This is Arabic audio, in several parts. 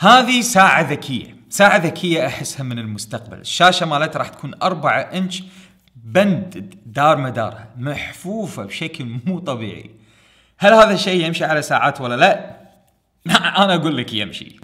هذه ساعة ذكية ساعة ذكية أحسها من المستقبل الشاشة مالتها راح تكون 4 إنش بند دار مدارها محفوفة بشكل مو طبيعي هل هذا الشيء يمشي على ساعات ولا لا؟ أنا أقول لك يمشي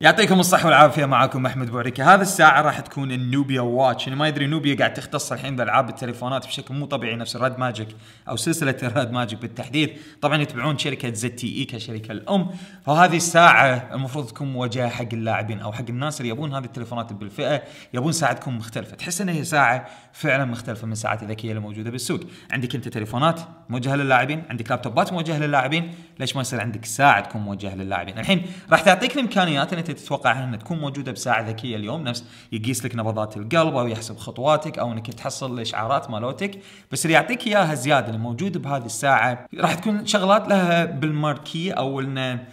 يعطيكم الصحة والعافية معاكم أحمد بوعريكي هذا الساعة راح تكون النوبيا واتش يعني ما يدري نوبيا قاعد تختص الحين بألعاب التليفونات بشكل مو طبيعي نفس الراد ماجيك أو سلسلة الراد ماجيك بالتحديد طبعا يتبعون شركة زد تي إي كشركة الأم فهذه الساعة المفروض تكون موجهة حق اللاعبين أو حق الناس اللي يبون هذه التليفونات بالفئة يبون ساعة تكون مختلفة تحس أن هي ساعة فعلا مختلفة من الساعات الذكية اللي موجودة بالسوق عندك أنت تليفونات موجهة للاعبين عندك لابتوبات موجهة للاعبين ليش ما يصير عندك ساعة تكون موجهة للاعبين الحين راح تعطيك الإمكانيات انت تتوقع انها تكون موجوده بساعه ذكيه اليوم نفس يقيس لك نبضات القلب او يحسب خطواتك او انك تحصل الاشعارات مالوتك بس اللي يعطيك اياها زياده اللي موجود بهذه الساعه راح تكون شغلات لها بالماركي او انه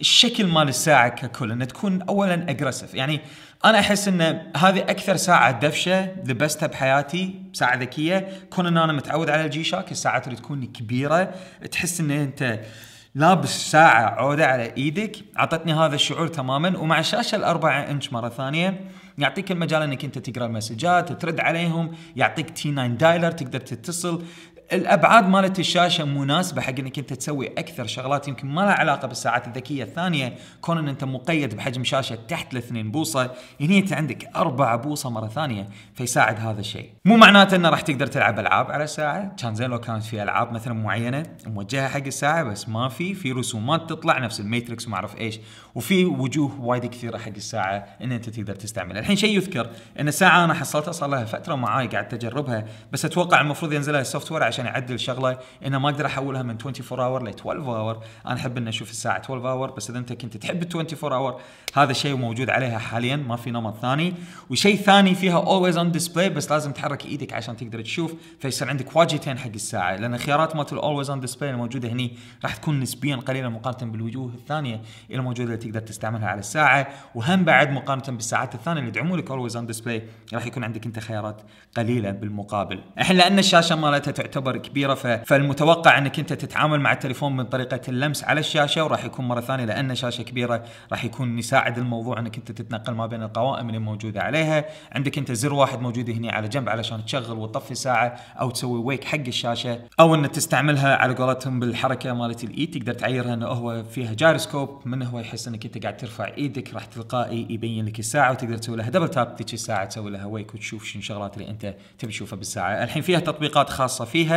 الشكل مال الساعه ككل انها تكون اولا اجريسف يعني انا احس ان هذه اكثر ساعه دفشه لبستها بحياتي ساعه ذكيه كون ان انا متعود على الجي شاك الساعات اللي تكون كبيره تحس ان انت لابس ساعه عوده على ايدك اعطتني هذا الشعور تماما ومع الشاشه الأربعة انش مره ثانيه يعطيك المجال انك انت تقرا المسجات ترد عليهم يعطيك تي 9 دايلر تقدر تتصل الابعاد مالت الشاشه مناسبه حق انك انت تسوي اكثر شغلات يمكن ما لها علاقه بالساعات الذكيه الثانيه كون ان انت مقيد بحجم شاشه تحت الاثنين 2 بوصه هنا انت عندك 4 بوصه مره ثانيه فيساعد هذا الشيء مو معناته انه راح تقدر تلعب العاب على الساعه كان زين لو كانت في العاب مثلا معينه موجهه حق الساعه بس ما في في رسومات تطلع نفس الميتريكس وما اعرف ايش وفي وجوه وايد كثيره حق الساعه ان انت تقدر تستعملها الحين شيء يذكر ان الساعه انا حصلتها صار لها فتره معاي قاعد تجربها بس اتوقع المفروض ينزلها السوفت وير عشان عشان اعدل شغله انه ما اقدر احولها من 24 اور ل 12 اور انا احب ان اشوف الساعه 12 اور بس اذا انت كنت تحب ال 24 اور هذا الشيء موجود عليها حاليا ما في نمط ثاني وشيء ثاني فيها اولويز اون ديسبلاي بس لازم تحرك ايدك عشان تقدر تشوف فيصير عندك واجهتين حق الساعه لان خيارات مالت الاولويز اون ديسبلاي الموجوده هني راح تكون نسبيا قليله مقارنه بالوجوه الثانيه الموجوده اللي تقدر تستعملها على الساعه وهم بعد مقارنه بالساعات الثانيه اللي يدعمون لك اولويز اون ديسبلاي راح يكون عندك انت خيارات قليله بالمقابل الحين لان الشاشه مالتها تعتبر تعتبر كبيره فالمتوقع انك انت تتعامل مع التليفون من طريقه اللمس على الشاشه وراح يكون مره ثانيه لان شاشه كبيره راح يكون يساعد الموضوع انك انت تتنقل ما بين القوائم اللي موجوده عليها عندك انت زر واحد موجود هنا على جنب علشان تشغل وتطفي الساعه او تسوي ويك حق الشاشه او ان تستعملها على قولتهم بالحركه مالت الايد تقدر تعيرها انه هو فيها جايروسكوب من هو يحس انك انت قاعد ترفع ايدك راح تلقائي يبين لك الساعه وتقدر تسوي لها دبل تاب ذيك الساعه تسوي لها ويك وتشوف شنو الشغلات اللي انت تبي تشوفها بالساعه الحين فيها تطبيقات خاصه فيها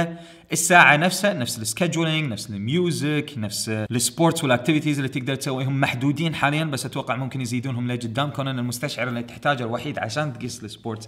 الساعه نفسها نفس السكجولينج نفس الميوزك نفس السبورتس والاكتيفيتيز اللي تقدر تسويهم محدودين حاليا بس اتوقع ممكن يزيدونهم لقدام كونان المستشعر اللي تحتاجه الوحيد عشان تقيس السبورتس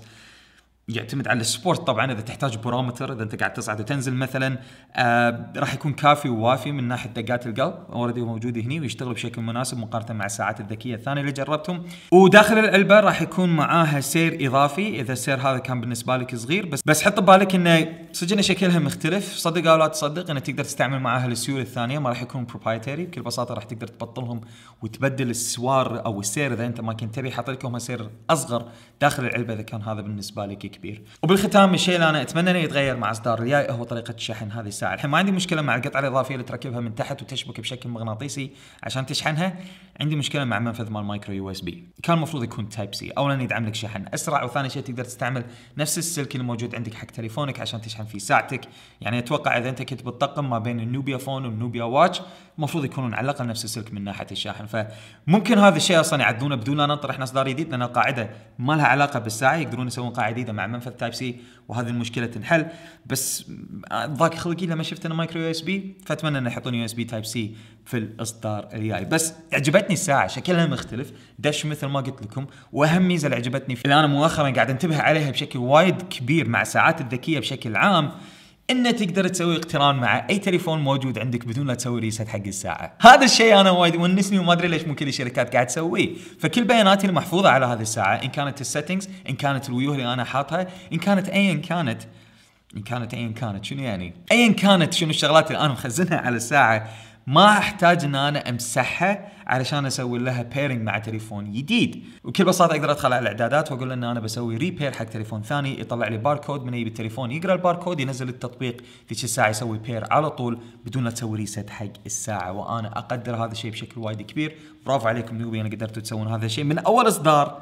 يعتمد على السبورت طبعا اذا تحتاج بارامتر اذا انت قاعد تصعد وتنزل مثلا آه راح يكون كافي ووافي من ناحيه دقات القلب اوريدي موجود هنا ويشتغل بشكل مناسب مقارنه مع الساعات الذكيه الثانيه اللي جربتهم وداخل العلبه راح يكون معاها سير اضافي اذا السير هذا كان بالنسبه لك صغير بس بس حط ببالك انه سجن شكلها مختلف صدق او لا تصدق انه تقدر تستعمل معاها السيول الثانيه ما راح يكون بروبايتري بكل بساطه راح تقدر تبطلهم وتبدل السوار او السير اذا انت ما كنت تبي حاط لكم سير اصغر داخل العلبه اذا كان هذا بالنسبه لك كبير وبالختام الشيء اللي انا اتمنى انه يتغير مع اصدار الجاي هو طريقه شحن هذه الساعه الحين ما عندي مشكله مع القطعه الاضافيه اللي تركبها من تحت وتشبك بشكل مغناطيسي عشان تشحنها عندي مشكله مع منفذ مال مايكرو يو اس بي كان المفروض يكون تايب سي اولا يدعم لك شحن اسرع وثاني شيء تقدر تستعمل نفس السلك الموجود عندك حق تليفونك عشان تشحن فيه ساعتك يعني اتوقع اذا انت كنت بتطقم ما بين النوبيا فون والنوبيا واتش المفروض يكونون على الاقل نفس السلك من ناحيه الشاحن فممكن هذا الشيء اصلا يعدونه بدون ان نطرح اصدار جديد لان القاعده ما لها علاقه بالساعه يقدرون يسوون قاعده جديده مع منفذ تايب سي وهذه المشكله تنحل بس ضاق خلقي لما شفت انه مايكرو يو اس بي فاتمنى انه يحطون يو اس بي تايب سي في الاصدار الجاي بس عجبتني الساعه شكلها مختلف دش مثل ما قلت لكم واهم ميزه اللي عجبتني اللي انا مؤخرا قاعد انتبه عليها بشكل وايد كبير مع الساعات الذكيه بشكل عام انه تقدر تسوي اقتران مع اي تليفون موجود عندك بدون لا تسوي ريست حق الساعه، هذا الشيء انا وايد ونسني وما ادري ليش مو كل الشركات قاعد تسويه، فكل بياناتي المحفوظه على هذه الساعه ان كانت السيتنجز، ان كانت الويوه اللي انا حاطها، ان كانت ايا كانت ان كانت ايا كانت شنو يعني؟ ايا كانت شنو الشغلات اللي انا مخزنها على الساعه ما احتاج ان انا امسحها علشان اسوي لها بيرنج مع تليفون جديد وبكل بساطه اقدر ادخل على الاعدادات واقول ان انا بسوي ريبير حق تليفون ثاني يطلع لي باركود من يجيب التليفون يقرا الباركود ينزل التطبيق ذيك الساعه يسوي بير على طول بدون لا تسوي ريست حق الساعه وانا اقدر هذا الشيء بشكل وايد كبير برافو عليكم نوبي انا قدرتوا تسوون هذا الشيء من اول اصدار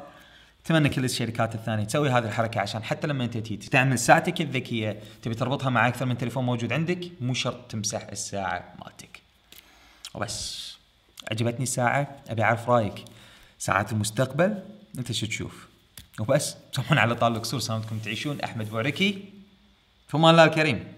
اتمنى كل الشركات الثانيه تسوي هذه الحركه عشان حتى لما انت تيجي تعمل ساعتك الذكيه تبي تربطها مع اكثر من تليفون موجود عندك مو شرط تمسح الساعه مالتك وبس عجبتني الساعة أبي أعرف رأيك ساعات المستقبل أنت شو تشوف وبس طبعا على طال القصور سلامتكم تعيشون أحمد بوعركي ثم الله الكريم